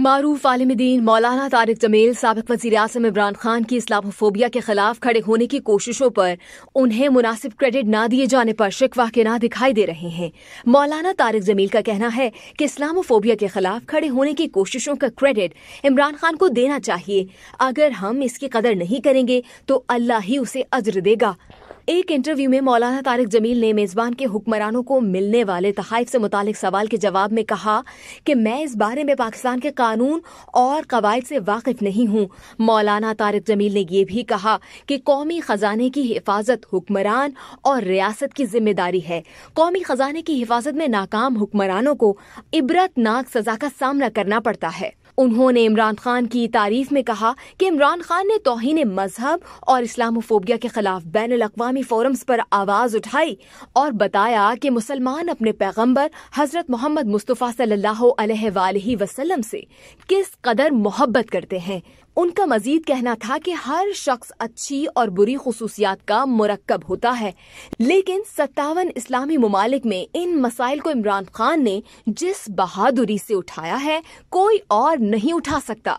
मारूफ आलम दीन मौलाना तारिक जमील सबक वजी अजम इमरान खान की इस्लामोफोबिया के खिलाफ खड़े होने की कोशिशों पर उन्हें मुनासिब क्रेडिट ना दिए जाने पर शिकवा के ना दिखाई दे रहे हैं मौलाना तारिक जमील का कहना है कि इस्लामोफोबिया के खिलाफ खड़े होने की कोशिशों का क्रेडिट इमरान खान को देना चाहिए अगर हम इसकी कदर नहीं करेंगे तो अल्लाह ही उसे अज्र देगा एक इंटरव्यू में मौलाना तारिक जमील ने मेज़बान के हुक्मरानों को मिलने वाले तहाइफ से मुतालिक सवाल के जवाब में कहा कि मैं इस बारे में पाकिस्तान के कानून और कवायद से वाकिफ नहीं हूँ मौलाना तारिक जमील ने यह भी कहा कि कौमी ख़जाने की हिफाजत हुक्मरान और रियासत की जिम्मेदारी है कौमी ख़जाने की हिफाजत में नाकाम हुक्मरानों को इबरतनाक सजा का सामना करना पड़ता है उन्होंने इमरान खान की तारीफ में कहा कि इमरान खान ने तोहन मजहब और इस्लामोफोबिया के खिलाफ बैन अवी फोरम्स पर आवाज़ उठाई और बताया कि मुसलमान अपने पैगम्बर हजरत मोहम्मद मुस्तफ़ा अलैहि वसल्लम से किस कदर मोहब्बत करते हैं उनका मजीद कहना था कि हर शख्स अच्छी और बुरी खसूसियात का मरकब होता है लेकिन सत्तावन इस्लामी ममालिक में इन मसाइल को इमरान खान ने जिस बहादुरी से उठाया है कोई और नहीं उठा सकता